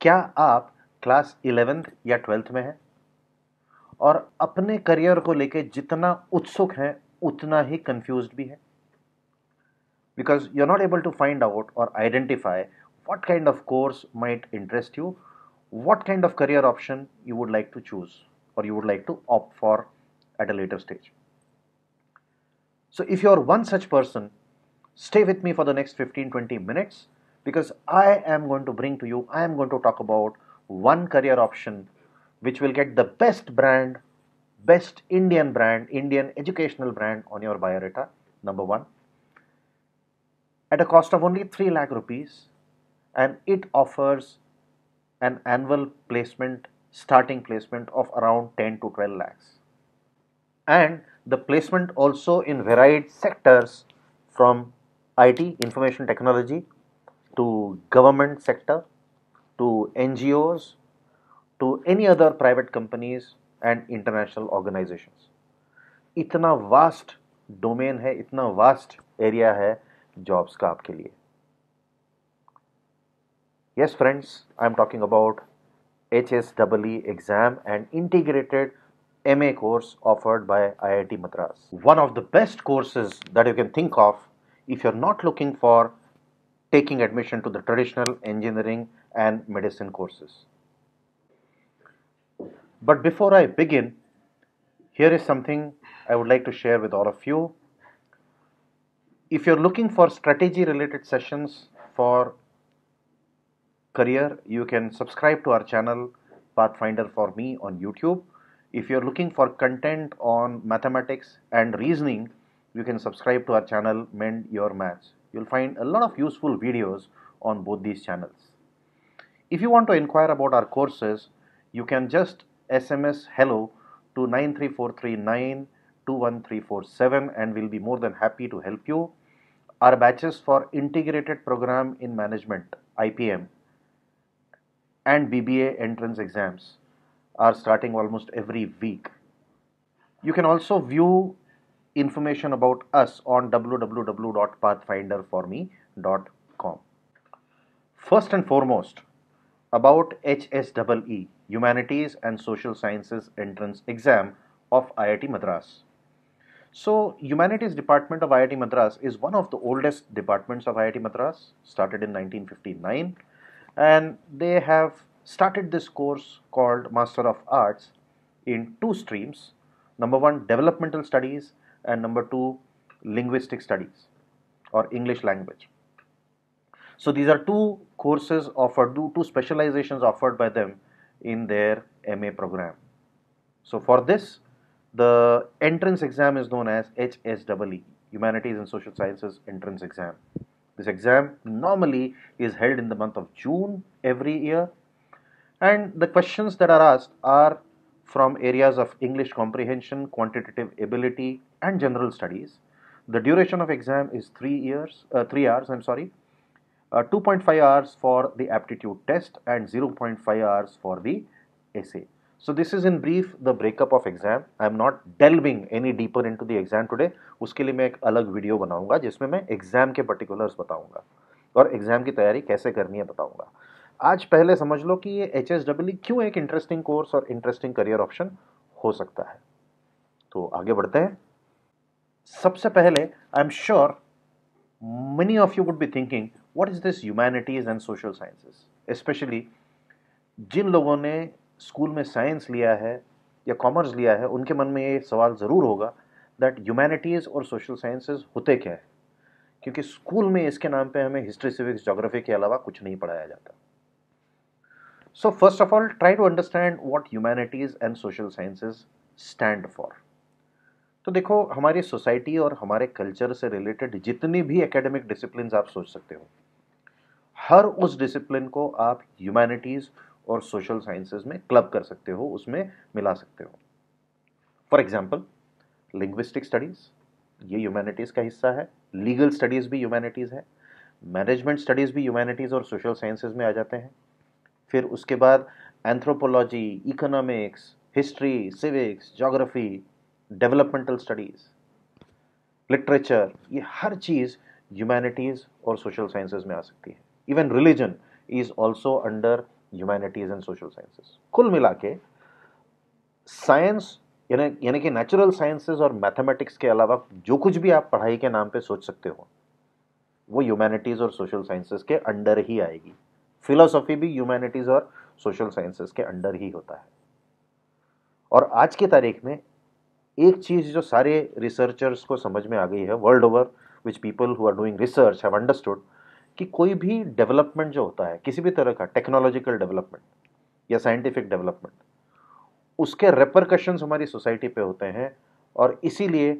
क्या आप class eleventh या ट्वेल्थ में हैं और अपने करियर को लेके जितना उत्सुक हैं उतना ही कंफ्यूज भी हैं because you are not able to find out और identify what kind of course might interest you what kind of career option you would like to choose और you would like to opt for at a later stage so if you are one such person stay with me for the next fifteen twenty minutes because I am going to bring to you, I am going to talk about one career option which will get the best brand, best Indian brand, Indian educational brand on your biodata, number one, at a cost of only 3 lakh rupees and it offers an annual placement, starting placement of around 10 to 12 lakhs. And the placement also in varied sectors from IT, information technology, to government sector, to NGOs, to any other private companies and international organizations. इतना vast domain है इतना vast area है jobs का आपके लिए yes friends i'm talking about hswe exam and integrated ma course offered by iit madras one of the best courses that you can think of if you're not looking for taking admission to the traditional engineering and medicine courses. But before I begin, here is something I would like to share with all of you. If you're looking for strategy related sessions for career, you can subscribe to our channel Pathfinder for Me on YouTube. If you're looking for content on mathematics and reasoning, you can subscribe to our channel Mend Your Maths. You'll find a lot of useful videos on both these channels. If you want to inquire about our courses, you can just SMS hello to 93439 21347 and we'll be more than happy to help you. Our batches for Integrated Program in Management IPM and BBA entrance exams are starting almost every week. You can also view information about us on www.pathfinderforme.com. First and foremost, about HSEE Humanities and Social Sciences Entrance Exam of IIT Madras. So, Humanities Department of IIT Madras is one of the oldest departments of IIT Madras, started in 1959, and they have started this course called Master of Arts in two streams. Number one, developmental studies, and number two linguistic studies or English language. So these are two courses offered, two specializations offered by them in their MA program. So for this, the entrance exam is known as HSWE Humanities and Social Sciences Entrance Exam. This exam normally is held in the month of June every year and the questions that are asked are from areas of English comprehension, quantitative ability, and general studies. The duration of exam is 3 years, uh, 3 hours, I'm sorry. Uh, 2.5 hours for the aptitude test and 0.5 hours for the essay. So this is in brief the breakup of exam. I am not delving any deeper into the exam today. उसके लिए मैं एक अलग video बनाऊंगा जिसमें मैं exam के particulars बताऊंगा और एग्जाम की तैयारी कैसे करनी है बताऊंगा आज पहले समझ लो कि ये एच क्यों एक इंटरेस्टिंग कोर्स और इंटरेस्टिंग करियर ऑप्शन हो सकता है तो आगे बढ़ते हैं सबसे पहले I am sure many of you would be thinking what is this humanities and social sciences specially जिन लोगों ने स्कूल में साइंस लिया है या कॉमर्स लिया है उनके मन में ये सवाल ज़रूर होगा दैट ह्यूमैनिटीज़ और सोशल साइंसेज होते क्या है क्योंकि स्कूल में इसके नाम पे हमें हिस्ट्री सिविक्स जोग्राफी के अलावा कुछ नहीं पढ़ाया जाता so first of all try to understand what humanities and social sciences stand for तो देखो हमारी सोसाइटी और हमारे कल्चर से रिलेटेड जितनी भी एकेडमिक डिसिप्लिन आप सोच सकते हो हर उस डिसिप्लिन को आप ह्यूमैनिटीज़ और सोशल साइंसेज में क्लब कर सकते हो उसमें मिला सकते हो फॉर एग्जाम्पल लिंग्विस्टिक स्टडीज़ ये ह्यूमैनिटीज़ का हिस्सा है लीगल स्टडीज़ भी ह्यूमैनिटीज़ है मैनेजमेंट स्टडीज़ भी ह्यूमैनिटीज़ और सोशल साइंसेज में आ जाते हैं फिर उसके बाद anthropology economics history civics geography developmental studies literature ये हर चीज़ ह्यूमैनिटीज़ और सोशल साइंसेज में आ सकती है even religion is also under humanities and social sciences कुल मिला के साइंस यानी कि नेचुरल साइंसेज और मैथमेटिक्स के अलावा जो कुछ भी आप पढ़ाई के नाम पे सोच सकते हो वो ह्यूमैनिटीज़ और सोशल साइंसेज के अंडर ही आएगी फिलोसॉफी भी ह्यूमैनिटीज़ और सोशल साइंसेज के अंडर ही होता है और आज की तारीख में एक चीज़ जो सारे रिसर्चर्स को समझ में आ गई है world over which people who are doing research have understood कि कोई भी डेवलपमेंट जो होता है किसी भी तरह का टेक्नोलॉजिकल डेवलपमेंट या साइंटिफिक डेवलपमेंट उसके रेपरकशंस हमारी सोसाइटी पे होते हैं और इसीलिए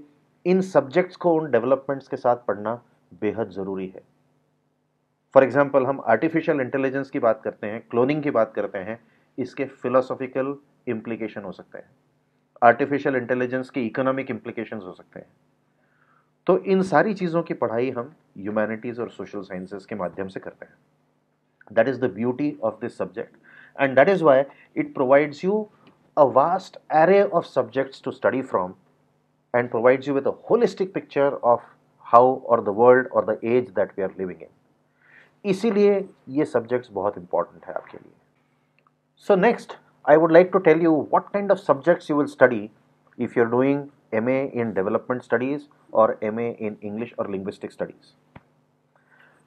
इन सब्जेक्ट्स को उन डेवलपमेंट्स के साथ पढ़ना बेहद ज़रूरी है फॉर एग्ज़ाम्पल हम आर्टिफिशियल इंटेलिजेंस की बात करते हैं क्लोनिंग की बात करते हैं इसके फिलोसॉफिकल इम्प्लीकेशन हो सकते हैं आर्टिफिशियल इंटेलिजेंस के इकोनॉमिक इम्प्लीकेशन हो सकते हैं तो इन सारी चीज़ों की पढ़ाई हम ह्यूमैनिटीज़ और सोशल साइंसेज के माध्यम से करते हैं that is the beauty of this subject and that is why it provides you a vast array of subjects to study from and provides you with a holistic picture of how और the world और the age that we are living in इसीलिए ये subjects बहुत important है आपके लिए so next I would like to tell you what kind of subjects you will study if you are doing MA in development studies or MA in English or linguistic studies.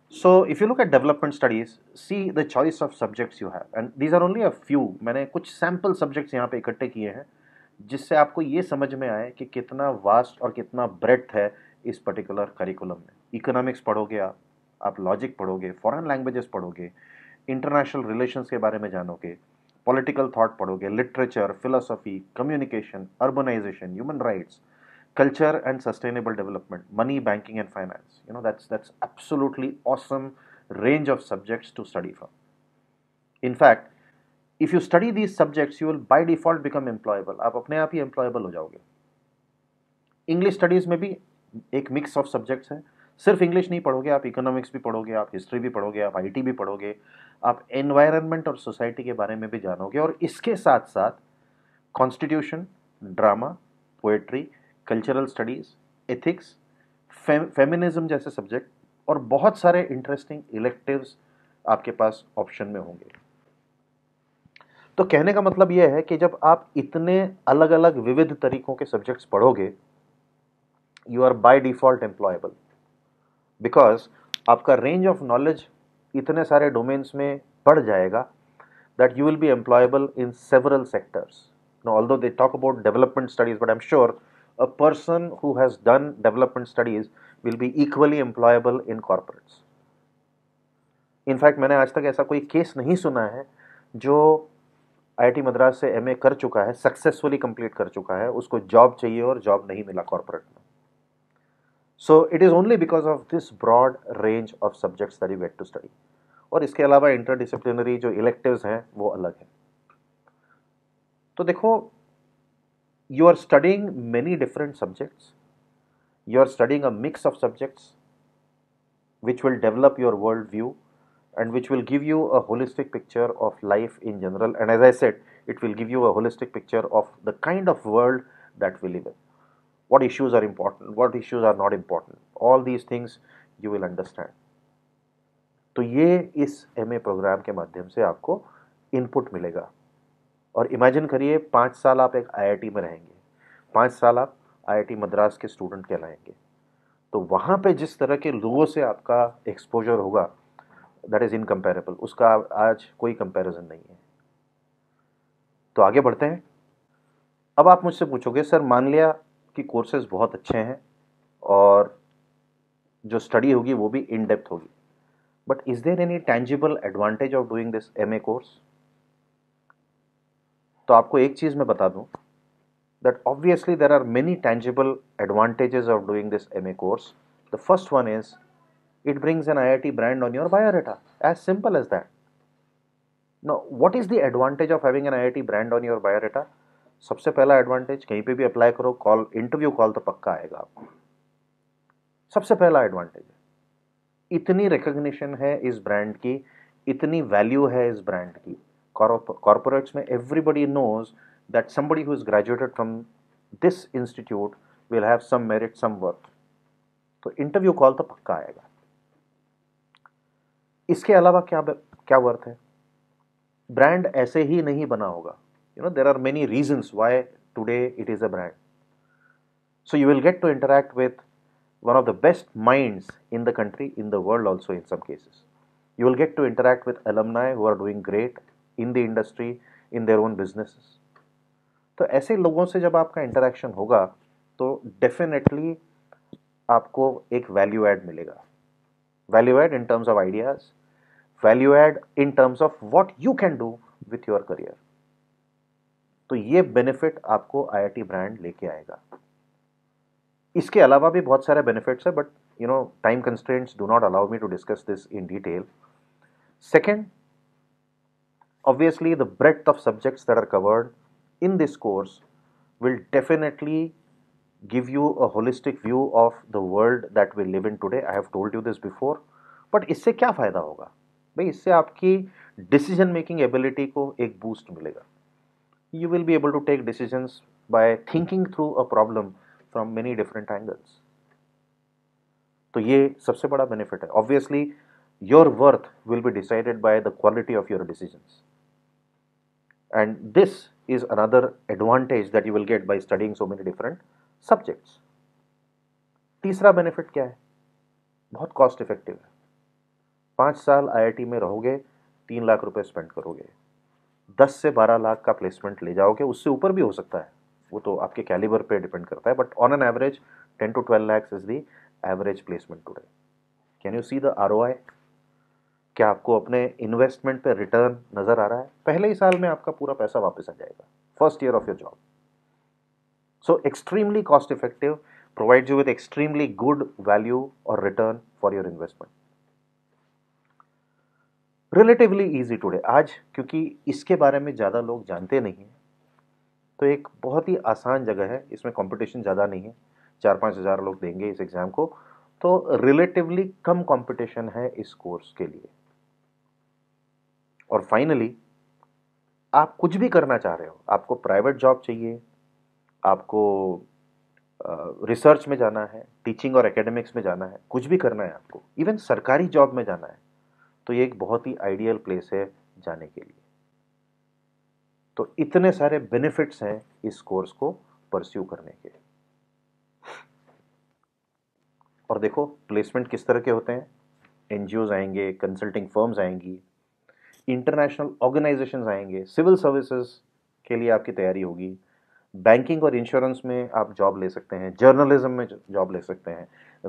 So if you look at development studies, see the choice of subjects you have and these are only a few. मैंने कुछ sample subjects यहाँ पे इकट्ठे किए हैं जिससे आपको ये समझ में आए कि कितना वास्ट और कितना ब्रेथ है इस पर्टिकुलर करिकुलम में इकोनॉमिक्स पढ़ोगे आप आप लॉजिक पढ़ोगे फॉरेन लैंग्वेजेस पढ़ोगे इंटरनेशनल रिलेशंस के बारे में जानोगे पॉलिटिकल थॉट पढ़ोगे literature philosophy communication urbanisation human rights culture and sustainable development money banking and finance you know that's that's absolutely awesome range of subjects to study from fact if you study these subjects you will by default become employable आप अपने आप ही employable हो जाओगे English studies में भी एक mix of subjects है सिर्फ इंग्लिश नहीं पढ़ोगे आप इकोनॉमिक्स भी पढ़ोगे आप हिस्ट्री भी पढ़ोगे आप आईटी भी पढ़ोगे आप एनवायरनमेंट और सोसाइटी के बारे में भी जानोगे और इसके साथ साथ constitution drama poetry cultural studies ethics feminism जैसे सब्जेक्ट और बहुत सारे इंटरेस्टिंग इलेक्टिव्स आपके पास ऑप्शन में होंगे तो कहने का मतलब यह है कि जब आप इतने अलग अलग विविध तरीकों के सब्जेक्ट्स पढ़ोगे you are by default employable because आपका रेंज ऑफ नॉलेज इतने सारे डोमेन्स में बढ़ जाएगा that you will be employable in several sectors no though they talk about development studies but I am sure a person who has done development studies will be equally employable in corporates in fact मैंने आज तक ऐसा कोई case नहीं सुना है जो आई I T Madras से एम ए कर चुका है सक्सेसफुली कंप्लीट कर चुका है उसको जॉब चाहिए और जॉब नहीं मिला कॉरपोरेट में So it is only because of this broad range of subjects that you get to study. Or, और इसके अलावा इंटरडिसिप्लिनरी जो इलेक्टिव्स हैं वो अलग हैं तो देखो you are studying many different you are studying a mix of subjects which will develop your worldview and which will give you a holistic picture of life in general and as i said it will give you a holistic picture of the kind of world that we live in what issues are important what issues are not important all these things you will understand तो ये इस M programme के माध्यम से आपको input मिलेगा और imagine करिए पाँच साल आप एक आईआईटी में रहेंगे पाँच साल आप आईआईटी मद्रास के स्टूडेंट कहलाएंगे तो वहाँ पे जिस तरह के लोगों से आपका एक्सपोजर होगा दैट इज़ इनकम्पेरेबल उसका आज कोई कंपैरिजन नहीं है तो आगे बढ़ते हैं अब आप मुझसे पूछोगे सर मान लिया की कोर्सेज बहुत अच्छे हैं और जो स्टडी होगी वो भी इन डेप्थ होगी but is there any tangible advantage of doing this M A course तो आपको एक चीज़ मैं बता दूँ that obviously there are many tangible advantages of doing this M A course the first one is it brings an I I T brand on your biodata as simple as that no what is the advantage of having an I I T brand on your biodata सबसे पहला advantage कहीं पे भी apply करो call interview call तो पक्का आएगा आपको सबसे पहला एडवांटेज इतनी रिकग्निशन है इस ब्रांड की इतनी वैल्यू है इस ब्रांड की कॉरपोरेट्स में everybody knows that somebody who is graduated from this institute will have some merit some worth तो इंटरव्यू कॉल तो पक्का आएगा इसके अलावा क्या क्या वर्थ है ब्रांड ऐसे ही नहीं बना होगा you know there are many reasons why today it is a brand so you will get to interact with one of the best minds in the country in the world also in some cases you will get to interact with alumni who are doing great in the industry in their own businesses तो ऐसे लोगों से जब आपका interaction होगा तो definitely आपको एक वैल्यू ऐड मिलेगा value add in terms of ideas value add in terms of what you can do with your career. तो ये बेनिफिट आपको आईआईटी ब्रांड लेके आएगा इसके अलावा भी बहुत सारे बेनिफिट्स हैं but you know time constraints do not allow me to discuss this in detail second obviously the breadth of subjects that are covered in this course will definitely give you a holistic view of the world that we live in today I have told you this before but इससे क्या फ़ायदा होगा भाई इससे आपकी decision making ability को एक boost मिलेगा you will be able to take decisions by thinking through a problem from many different angles तो ये सबसे बड़ा बेनिफिट है obviously your worth will be decided by the quality of your decisions and this is another advantage that you will get by studying so many different subjects तीसरा benefit क्या है बहुत cost effective है पाँच साल IIT में रहोगे तीन लाख रुपए स्पेंड करोगे दस से बारह लाख का प्लेसमेंट ले जाओगे उससे ऊपर भी हो सकता है वो तो आपके कैलिबर पे डिपेंड करता है but on an average ten to twelve lakhs is the average placement today can you see the R क्या आपको अपने इन्वेस्टमेंट पे रिटर्न नज़र आ रहा है पहले ही साल में आपका पूरा पैसा वापस आ जाएगा first year of your job so extremely cost effective provides you with extremely good value और return for your investment relatively easy today आज क्योंकि इसके बारे में ज़्यादा लोग जानते नहीं हैं तो एक बहुत ही आसान जगह है इसमें कंपटीशन ज़्यादा नहीं है चार पाँच हज़ार लोग देंगे इस एग्ज़ाम को तो रिलेटिवली कम कंपटीशन है इस कोर्स के लिए और फाइनली आप कुछ भी करना चाह रहे हो आपको प्राइवेट जॉब चाहिए आपको रिसर्च में जाना है टीचिंग और एकेडमिक्स में जाना है कुछ भी करना है आपको इवन सरकारी जॉब में जाना है तो ये एक बहुत ही आइडियल प्लेस है जाने के लिए तो इतने सारे बेनिफिट्स हैं इस कोर्स को परस्यू करने के और देखो प्लेसमेंट किस तरह के होते हैं एनजीओ आएंगे कंसल्टिंग फर्म्स आएंगी इंटरनेशनल ऑर्गेनाइजेशंस आएंगे सिविल सर्विसेज के लिए आपकी तैयारी होगी बैंकिंग और इंश्योरेंस में आप जॉब ले सकते हैं जर्नलिज्म में जॉब ले सकते हैं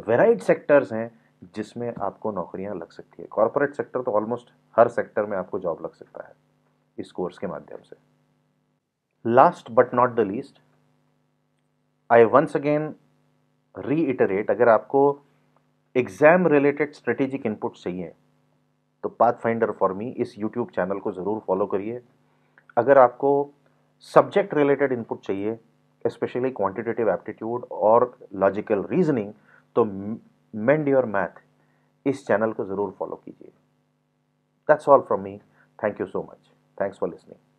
वेराइट सेक्टर्स हैं जिसमें आपको नौकरियां लग सकती है कॉरपोरेट सेक्टर तो ऑलमोस्ट हर सेक्टर में आपको जॉब लग सकता है इस कोर्स के माध्यम से last but not the least I once again iterate अगर आपको एग्ज़ाम रिलेटेड स्ट्रेटेजिक इनपुट चाहिए तो पाथ फाइंडर फॉर मी इस यूट्यूब चैनल को ज़रूर फॉलो करिए अगर आपको सब्जेक्ट रिलेटेड इनपुट चाहिए स्पेशली क्वांटिटेटिव एप्टीट्यूड और लॉजिकल रीजनिंग तो मेंड योर मैथ इस चैनल को ज़रूर फॉलो कीजिए that's all from me thank you so much thanks for listening